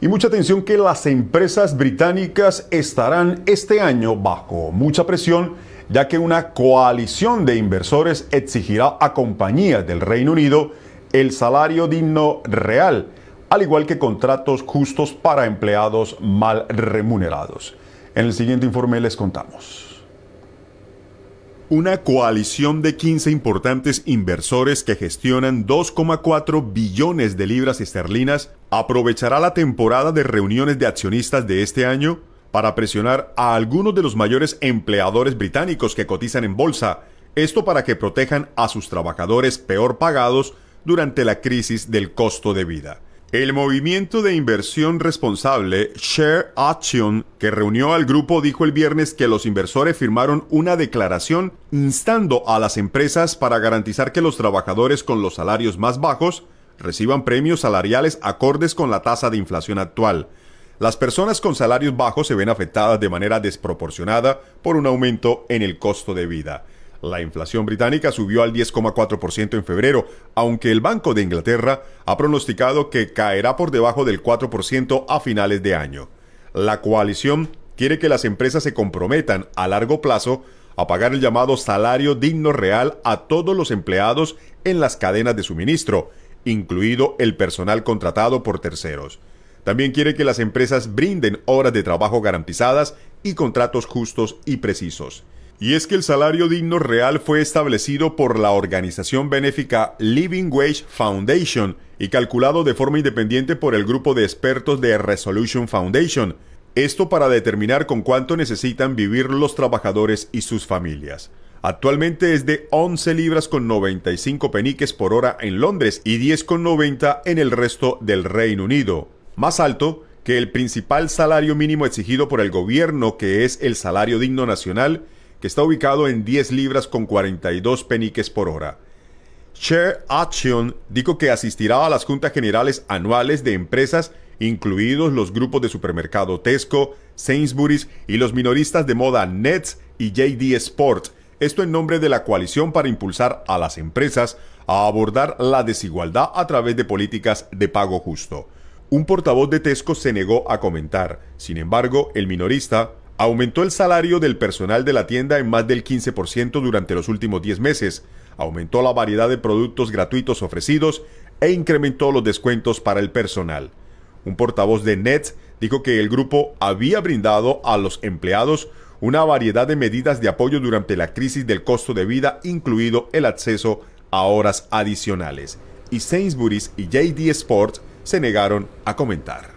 Y mucha atención que las empresas británicas estarán este año bajo mucha presión, ya que una coalición de inversores exigirá a compañías del Reino Unido el salario digno real, al igual que contratos justos para empleados mal remunerados. En el siguiente informe les contamos. Una coalición de 15 importantes inversores que gestionan 2,4 billones de libras esterlinas aprovechará la temporada de reuniones de accionistas de este año para presionar a algunos de los mayores empleadores británicos que cotizan en bolsa, esto para que protejan a sus trabajadores peor pagados durante la crisis del costo de vida. El movimiento de inversión responsable Share Action que reunió al grupo dijo el viernes que los inversores firmaron una declaración instando a las empresas para garantizar que los trabajadores con los salarios más bajos reciban premios salariales acordes con la tasa de inflación actual. Las personas con salarios bajos se ven afectadas de manera desproporcionada por un aumento en el costo de vida. La inflación británica subió al 10,4% en febrero, aunque el Banco de Inglaterra ha pronosticado que caerá por debajo del 4% a finales de año. La coalición quiere que las empresas se comprometan a largo plazo a pagar el llamado salario digno real a todos los empleados en las cadenas de suministro, incluido el personal contratado por terceros. También quiere que las empresas brinden horas de trabajo garantizadas y contratos justos y precisos. Y es que el salario digno real fue establecido por la organización benéfica Living Wage Foundation y calculado de forma independiente por el grupo de expertos de Resolution Foundation, esto para determinar con cuánto necesitan vivir los trabajadores y sus familias. Actualmente es de 11 libras con 95 peniques por hora en Londres y con 10,90 en el resto del Reino Unido, más alto que el principal salario mínimo exigido por el gobierno que es el salario digno nacional que está ubicado en 10 libras con 42 peniques por hora. share Action dijo que asistirá a las juntas generales anuales de empresas, incluidos los grupos de supermercado Tesco, Sainsbury's y los minoristas de moda Nets y JD Sports, esto en nombre de la coalición para impulsar a las empresas a abordar la desigualdad a través de políticas de pago justo. Un portavoz de Tesco se negó a comentar. Sin embargo, el minorista Aumentó el salario del personal de la tienda en más del 15% durante los últimos 10 meses, aumentó la variedad de productos gratuitos ofrecidos e incrementó los descuentos para el personal. Un portavoz de NET dijo que el grupo había brindado a los empleados una variedad de medidas de apoyo durante la crisis del costo de vida, incluido el acceso a horas adicionales. Y Sainsbury's y JD Sports se negaron a comentar.